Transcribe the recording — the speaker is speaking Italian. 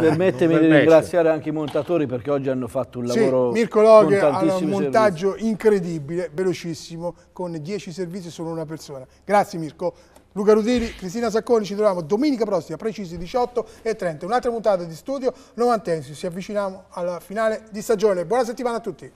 Permettemi di ringraziare anche i montatori perché oggi hanno fatto un lavoro sì, Mirko Loghe ha un montaggio servizi. incredibile, velocissimo, con 10 servizi e solo una persona. Grazie Mirko. Luca Rudini, Cristina Sacconi, ci troviamo domenica prossima, precisi 18 e Un'altra puntata di studio 90 si avviciniamo alla finale di stagione. Buona settimana a tutti.